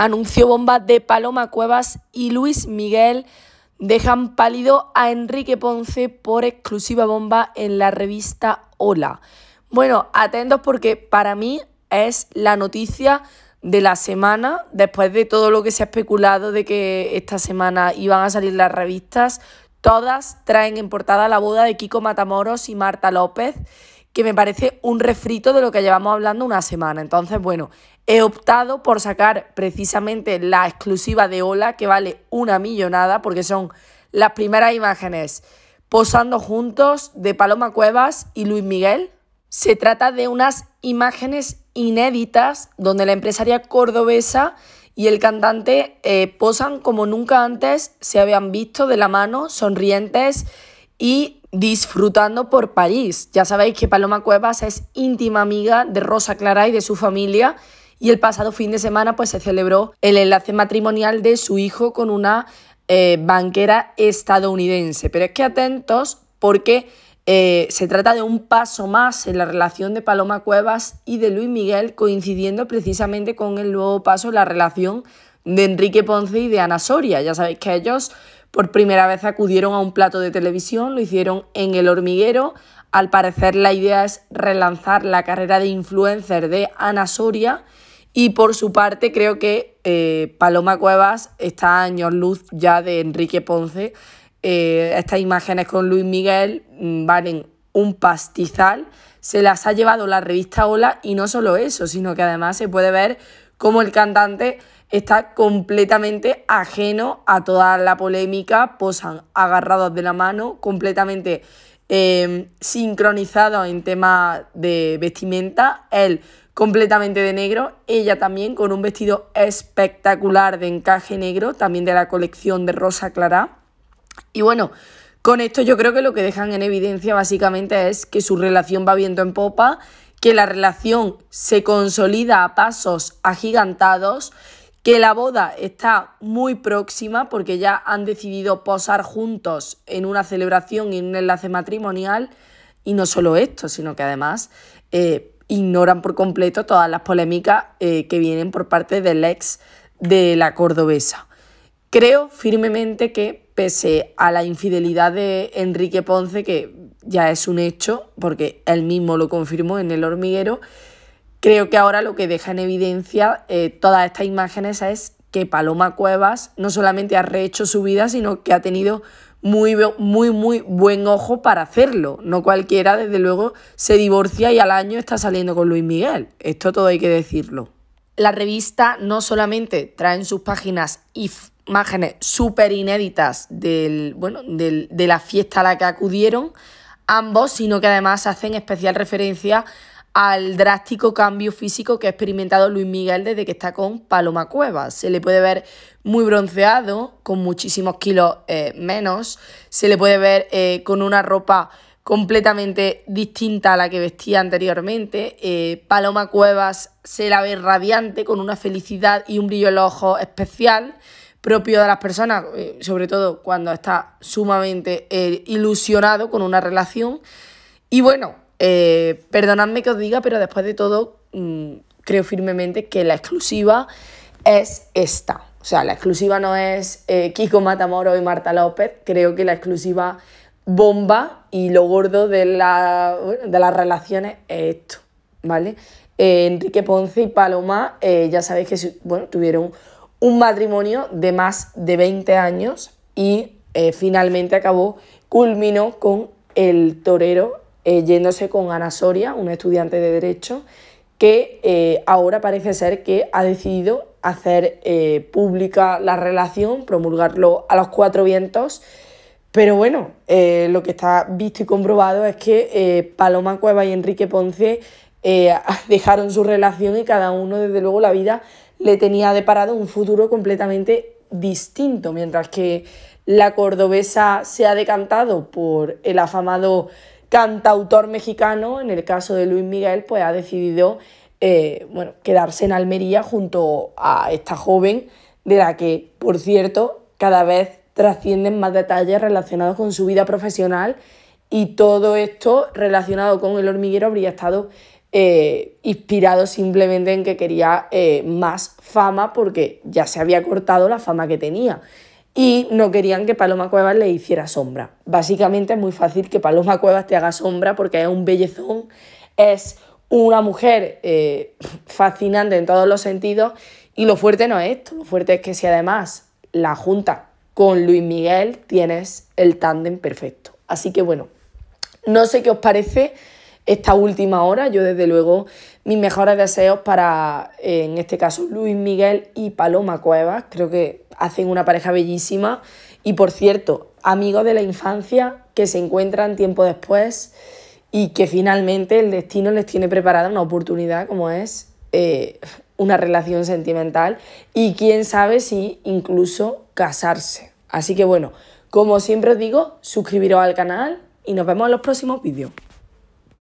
Anunció bomba de Paloma Cuevas y Luis Miguel dejan pálido a Enrique Ponce por exclusiva bomba en la revista Hola. Bueno, atentos porque para mí es la noticia de la semana, después de todo lo que se ha especulado de que esta semana iban a salir las revistas, todas traen en portada la boda de Kiko Matamoros y Marta López que me parece un refrito de lo que llevamos hablando una semana. Entonces, bueno, he optado por sacar precisamente la exclusiva de Ola, que vale una millonada, porque son las primeras imágenes posando juntos de Paloma Cuevas y Luis Miguel. Se trata de unas imágenes inéditas donde la empresaria cordobesa y el cantante eh, posan como nunca antes se habían visto de la mano, sonrientes y disfrutando por París. Ya sabéis que Paloma Cuevas es íntima amiga de Rosa Clara y de su familia y el pasado fin de semana pues se celebró el enlace matrimonial de su hijo con una eh, banquera estadounidense. Pero es que atentos porque eh, se trata de un paso más en la relación de Paloma Cuevas y de Luis Miguel coincidiendo precisamente con el nuevo paso en la relación de Enrique Ponce y de Ana Soria. Ya sabéis que ellos por primera vez acudieron a un plato de televisión, lo hicieron en El hormiguero. Al parecer la idea es relanzar la carrera de influencer de Ana Soria. Y por su parte creo que eh, Paloma Cuevas está a años luz ya de Enrique Ponce. Eh, estas imágenes con Luis Miguel mm, valen un pastizal. Se las ha llevado la revista Hola y no solo eso, sino que además se puede ver cómo el cantante está completamente ajeno a toda la polémica, posan pues agarrados de la mano, completamente em, sincronizados en tema de vestimenta, él completamente de negro, ella también con un vestido espectacular de encaje negro, también de la colección de Rosa Clara. Y bueno, con esto yo creo que lo que dejan en evidencia básicamente es que su relación va viento en popa, que la relación se consolida a pasos agigantados que la boda está muy próxima porque ya han decidido posar juntos en una celebración y en un enlace matrimonial. Y no solo esto, sino que además eh, ignoran por completo todas las polémicas eh, que vienen por parte del ex de la cordobesa. Creo firmemente que pese a la infidelidad de Enrique Ponce, que ya es un hecho, porque él mismo lo confirmó en el hormiguero, Creo que ahora lo que deja en evidencia eh, todas estas imágenes es que Paloma Cuevas no solamente ha rehecho su vida, sino que ha tenido muy, muy, muy buen ojo para hacerlo. No cualquiera, desde luego, se divorcia y al año está saliendo con Luis Miguel. Esto todo hay que decirlo. La revista no solamente trae en sus páginas imágenes súper inéditas del, bueno, de la fiesta a la que acudieron ambos, sino que además hacen especial referencia al drástico cambio físico que ha experimentado Luis Miguel desde que está con Paloma Cuevas. Se le puede ver muy bronceado, con muchísimos kilos eh, menos, se le puede ver eh, con una ropa completamente distinta a la que vestía anteriormente. Eh, Paloma Cuevas se la ve radiante, con una felicidad y un brillo en los ojos especial propio de las personas, sobre todo cuando está sumamente ilusionado con una relación. Y bueno, eh, perdonadme que os diga, pero después de todo, mm, creo firmemente que la exclusiva es esta. O sea, la exclusiva no es eh, Kiko Matamoros y Marta López. Creo que la exclusiva bomba y lo gordo de, la, de las relaciones es esto, ¿vale? Eh, Enrique Ponce y Paloma, ya sabéis que bueno, tuvieron un matrimonio de más de 20 años y finalmente acabó, culminó con el torero eh, yéndose con Ana Soria, una estudiante de Derecho, que eh, ahora parece ser que ha decidido hacer eh, pública la relación, promulgarlo a los cuatro vientos. Pero bueno, lo que está visto y comprobado es que Paloma Cueva y Enrique Ponce dejaron su relación y cada uno, desde luego, la vida le tenía deparado un futuro completamente distinto, mientras que la cordobesa se ha decantado por el afamado cantautor mexicano, en el caso de Luis Miguel, pues ha decidido eh, quedarse en Almería junto a esta joven, de la que, por cierto, cada vez trascienden más detalles relacionados con su vida profesional y todo esto relacionado con el hormiguero habría estado eh, inspirado simplemente en que quería eh, más fama porque ya se había cortado la fama que tenía y no querían que Paloma Cuevas le hiciera sombra. Básicamente es muy fácil que Paloma Cuevas te haga sombra porque es un bellezón, es una mujer eh, fascinante en todos los sentidos y lo fuerte no es esto, lo fuerte es que si además la junta con Luis Miguel tienes el tándem perfecto. Así que bueno, no sé qué os parece, esta última hora. Yo desde luego mis mejores deseos para, eh, en este caso, Luis Miguel y Paloma Cuevas. Creo que hacen una pareja bellísima. Y por cierto, amigos de la infancia que se encuentran tiempo después y que finalmente el destino les tiene preparada una oportunidad como es eh, una relación sentimental y quién sabe si incluso casarse. Así que bueno, como siempre os digo, suscribiros al canal y nos vemos en los próximos vídeos.